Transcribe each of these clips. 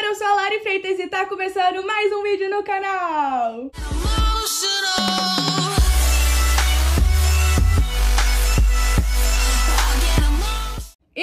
galera, eu sou a Lari Freitas e tá começando mais um vídeo no canal! Emotional.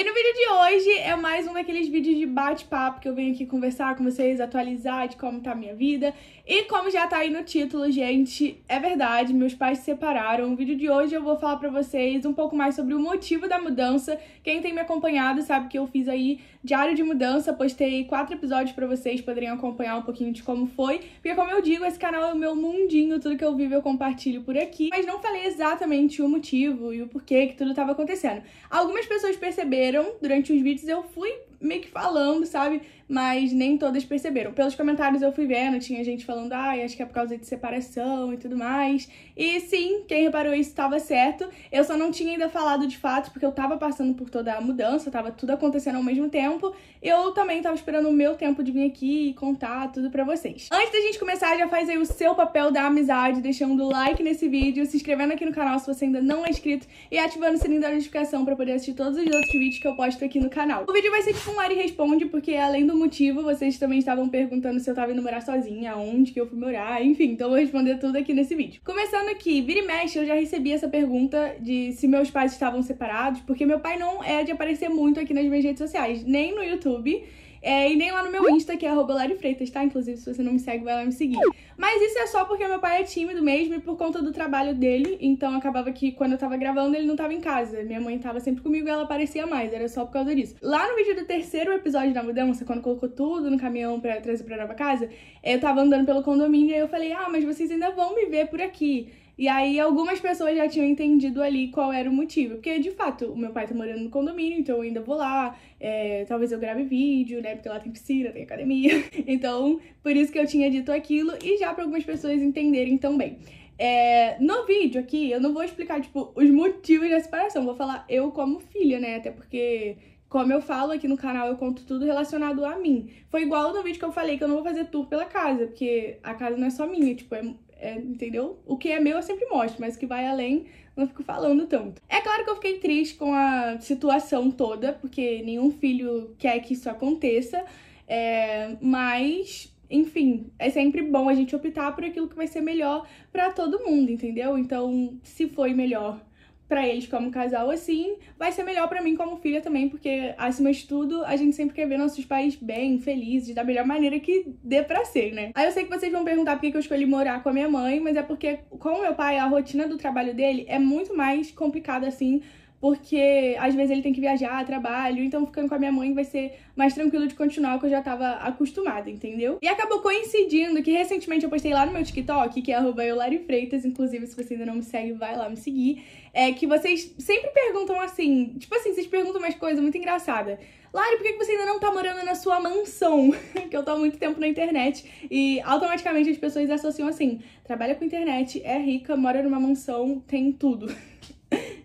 E no vídeo de hoje é mais um daqueles vídeos de bate-papo que eu venho aqui conversar com vocês, atualizar de como tá a minha vida. E como já tá aí no título, gente, é verdade, meus pais se separaram. No vídeo de hoje eu vou falar pra vocês um pouco mais sobre o motivo da mudança. Quem tem me acompanhado sabe que eu fiz aí diário de mudança, postei quatro episódios pra vocês poderem acompanhar um pouquinho de como foi. Porque como eu digo, esse canal é o meu mundinho, tudo que eu vivo eu compartilho por aqui. Mas não falei exatamente o motivo e o porquê que tudo tava acontecendo. Algumas pessoas perceberam perceberam, durante os vídeos eu fui meio que falando, sabe? Mas nem todas perceberam. Pelos comentários eu fui vendo, tinha gente falando, ai, ah, acho que é por causa de separação e tudo mais. E sim, quem reparou isso estava certo. Eu só não tinha ainda falado de fato, porque eu tava passando por toda a mudança, tava tudo acontecendo ao mesmo tempo. Eu também tava esperando o meu tempo de vir aqui e contar tudo pra vocês. Antes da gente começar, já faz aí o seu papel da amizade, deixando like nesse vídeo, se inscrevendo aqui no canal se você ainda não é inscrito e ativando o sininho da notificação pra poder assistir todos os outros vídeos que eu posto aqui no canal. O vídeo vai ser um Ari responde, porque além do motivo, vocês também estavam perguntando se eu tava indo morar sozinha, onde que eu fui morar, enfim, então eu vou responder tudo aqui nesse vídeo. Começando aqui, vira e mexe, eu já recebi essa pergunta de se meus pais estavam separados, porque meu pai não é de aparecer muito aqui nas minhas redes sociais, nem no YouTube. É, e nem lá no meu Insta, que é Freitas, tá? Inclusive, se você não me segue, vai lá me seguir. Mas isso é só porque meu pai é tímido mesmo e por conta do trabalho dele. Então acabava que quando eu tava gravando, ele não tava em casa. Minha mãe tava sempre comigo e ela aparecia mais. Era só por causa disso. Lá no vídeo do terceiro episódio da mudança, quando colocou tudo no caminhão pra trazer pra nova casa, eu tava andando pelo condomínio e eu falei: Ah, mas vocês ainda vão me ver por aqui. E aí algumas pessoas já tinham entendido ali qual era o motivo. Porque, de fato, o meu pai tá morando no condomínio, então eu ainda vou lá. É, talvez eu grave vídeo, né? Porque lá tem piscina, tem academia. Então, por isso que eu tinha dito aquilo e já para algumas pessoas entenderem também. É, no vídeo aqui, eu não vou explicar, tipo, os motivos da separação. Vou falar eu como filha, né? Até porque como eu falo aqui no canal, eu conto tudo relacionado a mim. Foi igual no vídeo que eu falei que eu não vou fazer tour pela casa, porque a casa não é só minha, tipo, é é, entendeu? O que é meu eu é sempre mostro, mas o que vai além não fico falando tanto. É claro que eu fiquei triste com a situação toda, porque nenhum filho quer que isso aconteça, é, mas. Enfim, é sempre bom a gente optar por aquilo que vai ser melhor para todo mundo, entendeu? Então, se foi melhor para eles como casal assim, vai ser melhor para mim como filha também, porque acima de tudo, a gente sempre quer ver nossos pais bem, felizes, da melhor maneira que dê para ser, né? Aí eu sei que vocês vão perguntar por que eu escolhi morar com a minha mãe, mas é porque com o meu pai a rotina do trabalho dele é muito mais complicada assim porque às vezes ele tem que viajar, trabalho, então ficando com a minha mãe vai ser mais tranquilo de continuar, que eu já tava acostumada, entendeu? E acabou coincidindo que recentemente eu postei lá no meu TikTok, que é arroba Freitas, inclusive se você ainda não me segue, vai lá me seguir, é que vocês sempre perguntam assim, tipo assim, vocês perguntam umas coisas muito engraçadas. Lari, por que você ainda não tá morando na sua mansão? que eu tô há muito tempo na internet e automaticamente as pessoas associam assim, trabalha com internet, é rica, mora numa mansão, tem tudo.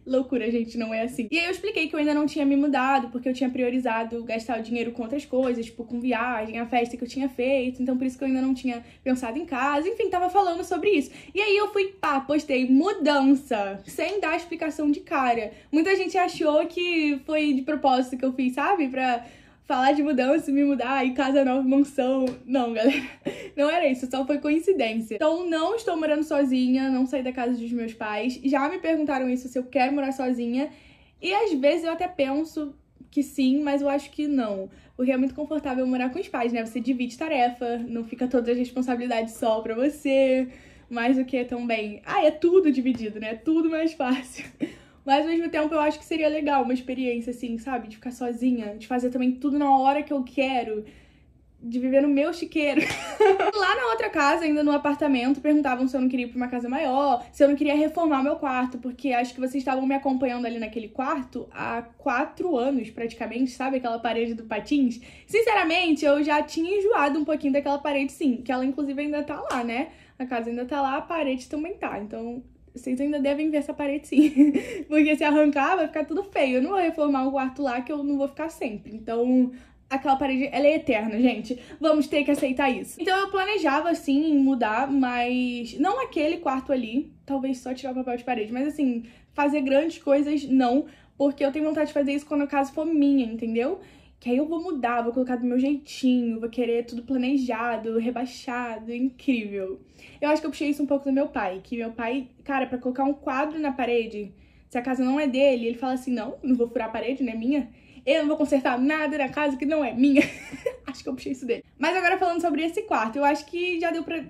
Loucura, gente, não é assim. E aí eu expliquei que eu ainda não tinha me mudado, porque eu tinha priorizado gastar o dinheiro com outras coisas, tipo com viagem, a festa que eu tinha feito, então por isso que eu ainda não tinha pensado em casa, enfim, tava falando sobre isso. E aí eu fui, pá, postei mudança, sem dar explicação de cara. Muita gente achou que foi de propósito que eu fiz, sabe? Pra falar de mudança, me mudar e casa nova, mansão. Não, galera. Não era isso, só foi coincidência. Então, não estou morando sozinha, não saí da casa dos meus pais. Já me perguntaram isso se eu quero morar sozinha. E às vezes eu até penso que sim, mas eu acho que não. Porque é muito confortável morar com os pais, né? Você divide tarefa, não fica toda a responsabilidade só pra você. Mais o que também. Ah, é tudo dividido, né? É tudo mais fácil. Mas ao mesmo tempo eu acho que seria legal uma experiência, assim, sabe? De ficar sozinha, de fazer também tudo na hora que eu quero. De viver no meu chiqueiro. Lá na outra casa, ainda no apartamento, perguntavam se eu não queria ir pra uma casa maior, se eu não queria reformar meu quarto, porque acho que vocês estavam me acompanhando ali naquele quarto há quatro anos, praticamente, sabe? Aquela parede do Patins. Sinceramente, eu já tinha enjoado um pouquinho daquela parede, sim, que ela inclusive ainda tá lá, né? A casa ainda tá lá, a parede também tá. Então, vocês ainda devem ver essa parede sim. Porque se arrancar, vai ficar tudo feio. Eu não vou reformar o quarto lá que eu não vou ficar sempre. Então, aquela parede, ela é eterna, gente. Vamos ter que aceitar isso. Então eu planejava, assim, mudar, mas não aquele quarto ali. Talvez só tirar o papel de parede, mas assim, fazer grandes coisas, não. Porque eu tenho vontade de fazer isso quando a casa for minha, entendeu? que aí eu vou mudar, vou colocar do meu jeitinho, vou querer tudo planejado, rebaixado, incrível. Eu acho que eu puxei isso um pouco do meu pai, que meu pai, cara, para colocar um quadro na parede, se a casa não é dele, ele fala assim: "Não, não vou furar a parede, não é minha. Eu não vou consertar nada na casa que não é minha". acho que eu puxei isso dele. Mas agora falando sobre esse quarto, eu acho que já deu pra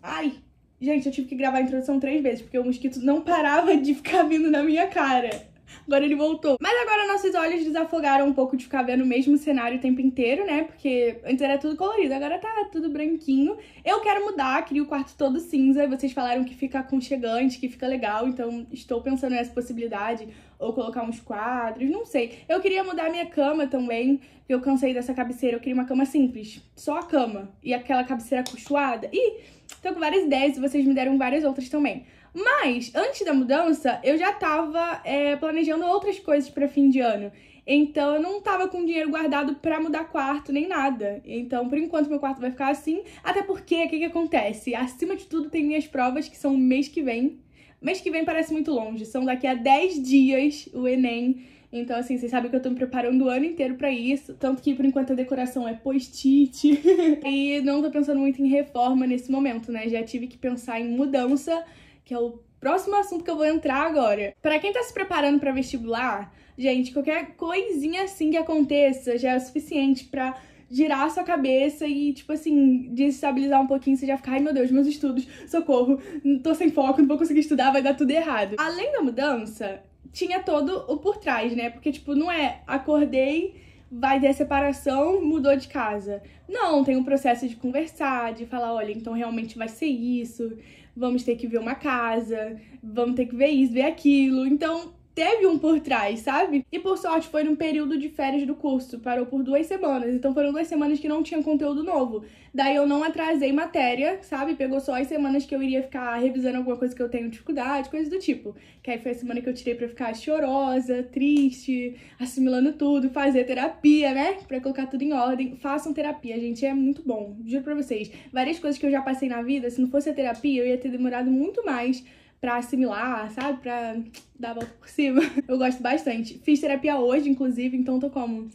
Ai, gente, eu tive que gravar a introdução três vezes porque o mosquito não parava de ficar vindo na minha cara. Agora ele voltou. Mas agora nossos olhos desafogaram um pouco de ficar vendo o mesmo cenário o tempo inteiro, né? Porque antes era tudo colorido, agora tá tudo branquinho. Eu quero mudar, queria o quarto todo cinza. Vocês falaram que fica aconchegante, que fica legal. Então estou pensando nessa possibilidade. Ou colocar uns quadros, não sei. Eu queria mudar minha cama também. Eu cansei dessa cabeceira. Eu queria uma cama simples. Só a cama. E aquela cabeceira acolchoada. Ih, tô com várias ideias e vocês me deram várias outras também. Mas, antes da mudança, eu já tava é, planejando outras coisas para fim de ano. Então, eu não tava com dinheiro guardado para mudar quarto nem nada. Então, por enquanto, meu quarto vai ficar assim. Até porque, o que, que acontece? Acima de tudo, tem minhas provas, que são mês que vem. Mês que vem parece muito longe, são daqui a 10 dias o Enem. Então, assim, vocês sabem que eu tô me preparando o ano inteiro para isso. Tanto que, por enquanto, a decoração é post-it. e não tô pensando muito em reforma nesse momento, né? Já tive que pensar em mudança que é o próximo assunto que eu vou entrar agora. Para quem tá se preparando para vestibular, gente, qualquer coisinha assim que aconteça já é o suficiente para girar a sua cabeça e, tipo assim, desestabilizar um pouquinho, você já fica, ai meu Deus, meus estudos, socorro, tô sem foco, não vou conseguir estudar, vai dar tudo errado. Além da mudança, tinha todo o por trás, né? Porque, tipo, não é acordei, vai ter separação, mudou de casa. Não, tem um processo de conversar, de falar, olha, então realmente vai ser isso, vamos ter que ver uma casa, vamos ter que ver isso, ver aquilo. Então, teve um por trás, sabe? E por sorte foi num período de férias do curso, parou por duas semanas. Então foram duas semanas que não tinha conteúdo novo. Daí eu não atrasei matéria, sabe? Pegou só as semanas que eu iria ficar revisando alguma coisa que eu tenho dificuldade, coisas do tipo. Que aí foi a semana que eu tirei para ficar chorosa, triste, assimilando tudo, fazer terapia, né? Pra colocar tudo em ordem. Façam terapia, gente, é muito bom. Juro pra vocês. Várias coisas que eu já passei na vida, se não fosse a terapia, eu ia ter demorado muito mais para assimilar, sabe? Pra dar a volta por cima. Eu gosto bastante. Fiz terapia hoje, inclusive, então tô como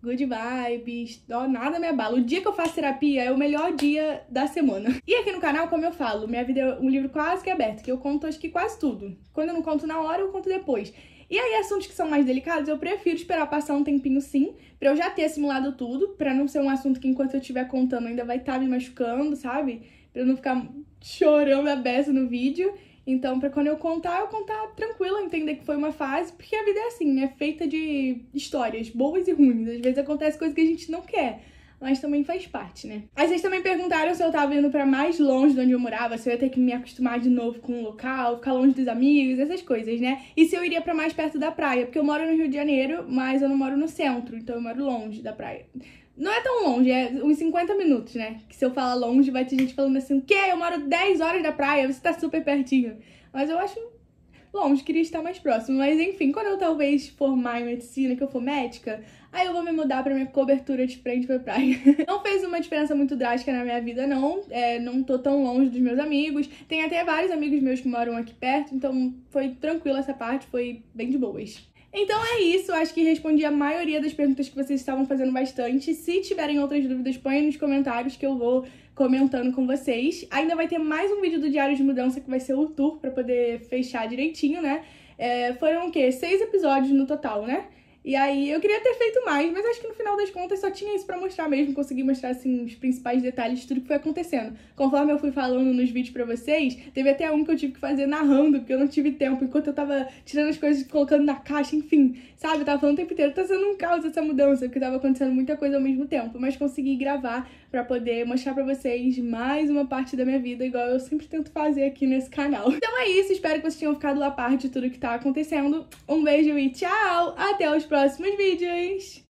good vibes, ó, nada me abala. O dia que eu faço terapia é o melhor dia da semana. E aqui no canal, como eu falo, minha vida é um livro quase que aberto, que eu conto acho que quase tudo. Quando eu não conto na hora, eu conto depois. E aí, assuntos que são mais delicados, eu prefiro esperar passar um tempinho sim, pra eu já ter assimilado tudo, pra não ser um assunto que enquanto eu estiver contando ainda vai estar tá me machucando, sabe? Pra eu não ficar chorando a beça no vídeo. Então, para quando eu contar, eu contar tranquila, entender que foi uma fase, porque a vida é assim, é feita de histórias boas e ruins. Às vezes acontece coisa que a gente não quer, mas também faz parte, né? Aí vocês também perguntaram se eu tava indo para mais longe de onde eu morava, se eu ia ter que me acostumar de novo com o local, ficar longe dos amigos, essas coisas, né? E se eu iria para mais perto da praia, porque eu moro no Rio de Janeiro, mas eu não moro no centro, então eu moro longe da praia. Não é tão longe, é uns 50 minutos, né? Que se eu falar longe, vai ter gente falando assim: o quê? Eu moro 10 horas da praia, você tá super pertinho. Mas eu acho longe, queria estar mais próximo. Mas enfim, quando eu talvez formar em medicina, que eu for médica, aí eu vou me mudar pra minha cobertura de frente pra praia. não fez uma diferença muito drástica na minha vida, não. É, não tô tão longe dos meus amigos. Tem até vários amigos meus que moram aqui perto, então foi tranquilo essa parte, foi bem de boas. Então é isso, acho que respondi a maioria das perguntas que vocês estavam fazendo bastante. Se tiverem outras dúvidas, põem nos comentários que eu vou comentando com vocês. Ainda vai ter mais um vídeo do Diário de Mudança, que vai ser o tour, para poder fechar direitinho, né? É, foram o quê? Seis episódios no total, né? E aí eu queria ter feito mais, mas acho que no final das contas só tinha isso para mostrar mesmo, consegui mostrar assim os principais detalhes de tudo que foi acontecendo. Conforme eu fui falando nos vídeos para vocês, teve até um que eu tive que fazer narrando, porque eu não tive tempo, enquanto eu tava tirando as coisas, colocando na caixa, enfim, sabe? Eu tava falando o tempo inteiro, tá sendo um caos essa mudança, porque tava acontecendo muita coisa ao mesmo tempo, mas consegui gravar para poder mostrar para vocês mais uma parte da minha vida, igual eu sempre tento fazer aqui nesse canal. Então é isso, espero que vocês tenham ficado a par de tudo que tá acontecendo. Um beijo e tchau! Até os próximos próximos vídeos!